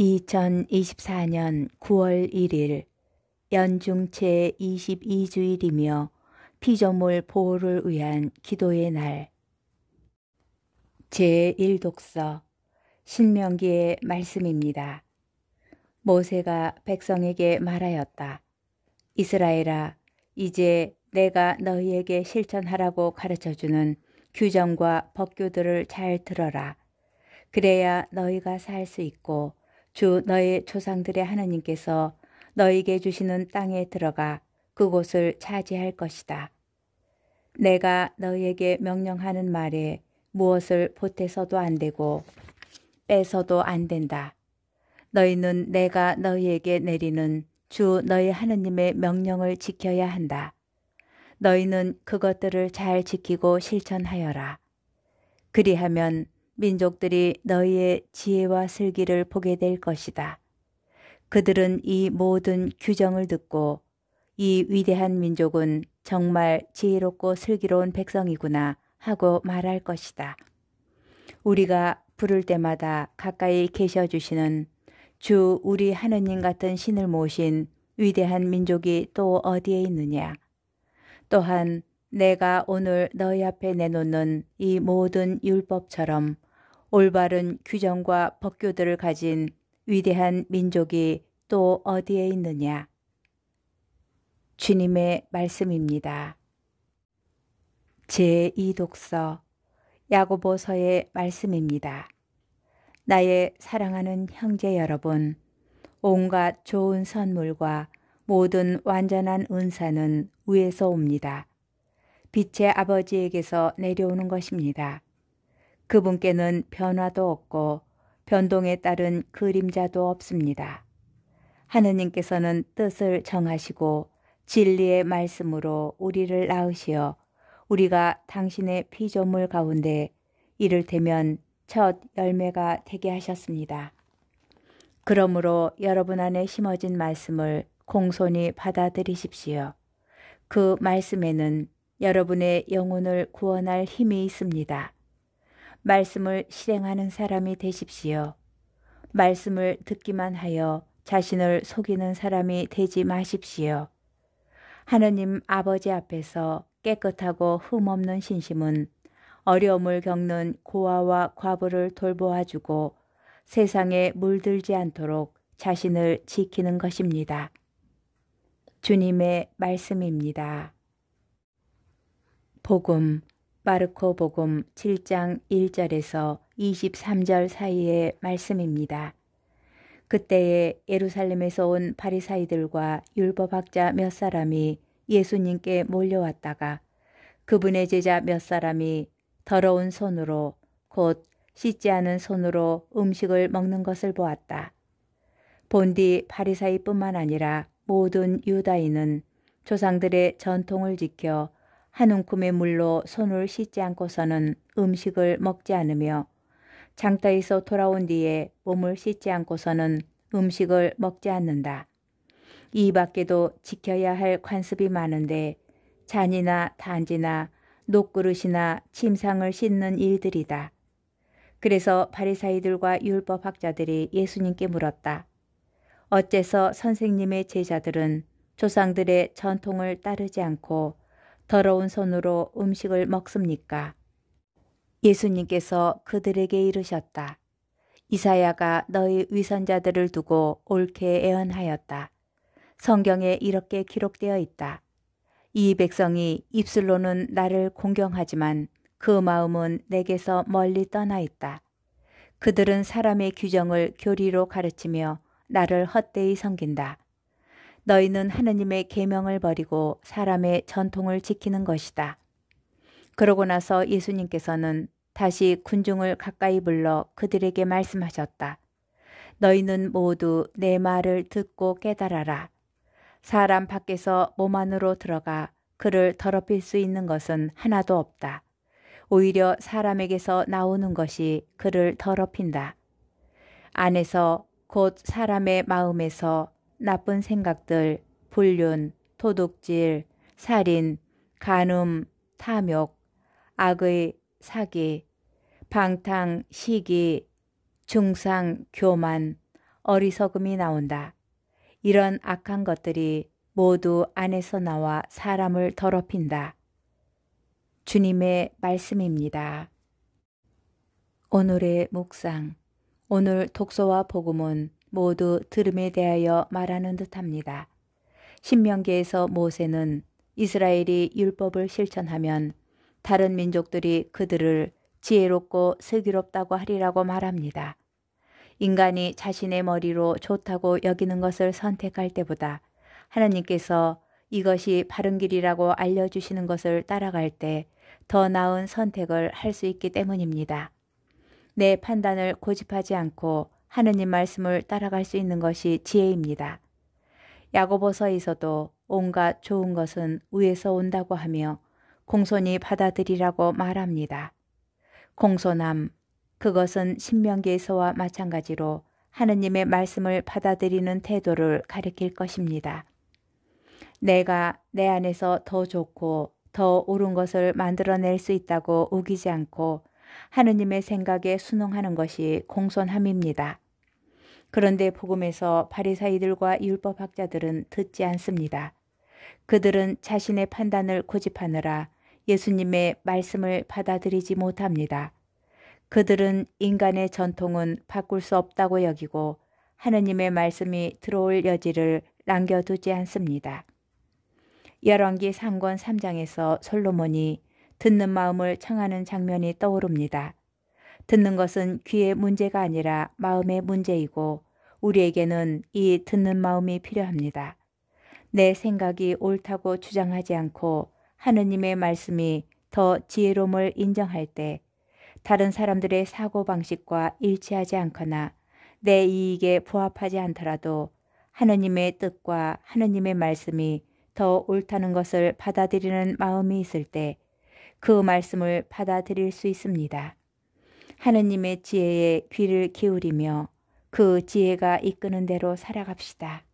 2024년 9월 1일 연중체 22주일이며 피조물 보호를 위한 기도의 날 제1독서 신명기의 말씀입니다. 모세가 백성에게 말하였다. 이스라엘아 이제 내가 너희에게 실천하라고 가르쳐주는 규정과 법규들을 잘 들어라. 그래야 너희가 살 수 있고 주 너의 조상들의 하나님께서 너에게 주시는 땅에 들어가 그곳을 차지할 것이다. 내가 너에게 명령하는 말에 무엇을 보태서도 안 되고 빼서도 안 된다. 너희는 내가 너희에게 내리는 주 너희 하느님의 명령을 지켜야 한다. 너희는 그것들을 잘 지키고 실천하여라. 그리하면 민족들이 너희의 지혜와 슬기를 보게 될 것이다. 그들은 이 모든 규정을 듣고 이 위대한 민족은 정말 지혜롭고 슬기로운 백성이구나 하고 말할 것이다. 우리가 부를 때마다 가까이 계셔 주시는 주 우리 하느님 같은 신을 모신 위대한 민족이 또 어디에 있느냐. 또한 내가 오늘 너희 앞에 내놓는 이 모든 율법처럼 올바른 규정과 법규들을 가진 위대한 민족이 또 어디에 있느냐? 주님의 말씀입니다. 제2독서 야고보서의 말씀입니다. 나의 사랑하는 형제 여러분, 온갖 좋은 선물과 모든 완전한 은사는 위에서 옵니다. 빛의 아버지에게서 내려오는 것입니다. 그분께는 변화도 없고 변동에 따른 그림자도 없습니다. 하느님께서는 뜻을 정하시고 진리의 말씀으로 우리를 낳으시어 우리가 당신의 피조물 가운데 이를테면 첫 열매가 되게 하셨습니다. 그러므로 여러분 안에 심어진 말씀을 공손히 받아들이십시오. 그 말씀에는 여러분의 영혼을 구원할 힘이 있습니다. 말씀을 실행하는 사람이 되십시오. 말씀을 듣기만 하여 자신을 속이는 사람이 되지 마십시오. 하느님 아버지 앞에서 깨끗하고 흠없는 신심은 어려움을 겪는 고아와 과부를 돌보아 주고 세상에 물들지 않도록 자신을 지키는 것입니다. 주님의 말씀입니다. 복음 마르코 복음 7장 1절에서 23절 사이의 말씀입니다. 그때에 예루살렘에서 온 바리사이들과 율법학자 몇 사람이 예수님께 몰려왔다가 그분의 제자 몇 사람이 더러운 손으로 곧 씻지 않은 손으로 음식을 먹는 것을 보았다. 본디 바리사이뿐만 아니라 모든 유다인은 조상들의 전통을 지켜 한 움큼의 물로 손을 씻지 않고서는 음식을 먹지 않으며 장터에서 돌아온 뒤에 몸을 씻지 않고서는 음식을 먹지 않는다. 이 밖에도 지켜야 할 관습이 많은데 잔이나 단지나 녹그릇이나 침상을 씻는 일들이다. 그래서 바리사이들과 율법학자들이 예수님께 물었다. 어째서 선생님의 제자들은 조상들의 전통을 따르지 않고 더러운 손으로 음식을 먹습니까? 예수님께서 그들에게 이르셨다. 이사야가 너희 위선자들을 두고 옳게 애언하였다. 성경에 이렇게 기록되어 있다. 이 백성이 입술로는 나를 공경하지만 그 마음은 내게서 멀리 떠나 있다. 그들은 사람의 규정을 교리로 가르치며 나를 헛되이 섬긴다. 너희는 하느님의 계명을 버리고 사람의 전통을 지키는 것이다. 그러고 나서 예수님께서는 다시 군중을 가까이 불러 그들에게 말씀하셨다. 너희는 모두 내 말을 듣고 깨달아라. 사람 밖에서 몸 안으로 들어가 그를 더럽힐 수 있는 것은 하나도 없다. 오히려 사람에게서 나오는 것이 그를 더럽힌다. 안에서 곧 사람의 마음에서 나쁜 생각들, 불륜, 도둑질, 살인, 간음, 탐욕, 악의 사기, 방탕, 시기, 중상, 교만, 어리석음이 나온다. 이런 악한 것들이 모두 안에서 나와 사람을 더럽힌다. 주님의 말씀입니다. 오늘의 묵상 오늘 독서와 복음은 모두 들음에 대하여 말하는 듯합니다. 신명기에서 모세는 이스라엘이 율법을 실천하면 다른 민족들이 그들을 지혜롭고 슬기롭다고 하리라고 말합니다. 인간이 자신의 머리로 좋다고 여기는 것을 선택할 때보다 하나님께서 이것이 바른 길이라고 알려주시는 것을 따라갈 때 더 나은 선택을 할 수 있기 때문입니다. 내 판단을 고집하지 않고 하느님 말씀을 따라갈 수 있는 것이 지혜입니다. 야고보서에서도 온갖 좋은 것은 위에서 온다고 하며 공손히 받아들이라고 말합니다. 공손함, 그것은 신명기에서와 마찬가지로 하느님의 말씀을 받아들이는 태도를 가리킬 것입니다. 내가 내 안에서 더 좋고 더 옳은 것을 만들어낼 수 있다고 우기지 않고 하느님의 생각에 순응하는 것이 공손함입니다. 그런데 복음에서 바리사이들과 율법학자들은 듣지 않습니다. 그들은 자신의 판단을 고집하느라 예수님의 말씀을 받아들이지 못합니다. 그들은 인간의 전통은 바꿀 수 없다고 여기고 하느님의 말씀이 들어올 여지를 남겨두지 않습니다. 열왕기 상권 3장에서 솔로몬이 듣는 마음을 청하는 장면이 떠오릅니다. 듣는 것은 귀의 문제가 아니라 마음의 문제이고 우리에게는 이 듣는 마음이 필요합니다. 내 생각이 옳다고 주장하지 않고 하느님의 말씀이 더 지혜로움을 인정할 때 다른 사람들의 사고방식과 일치하지 않거나 내 이익에 부합하지 않더라도 하느님의 뜻과 하느님의 말씀이 더 옳다는 것을 받아들이는 마음이 있을 때그 말씀을 받아들일 수 있습니다. 하느님의 지혜에 귀를 기울이며 그 지혜가 이끄는 대로 살아갑시다.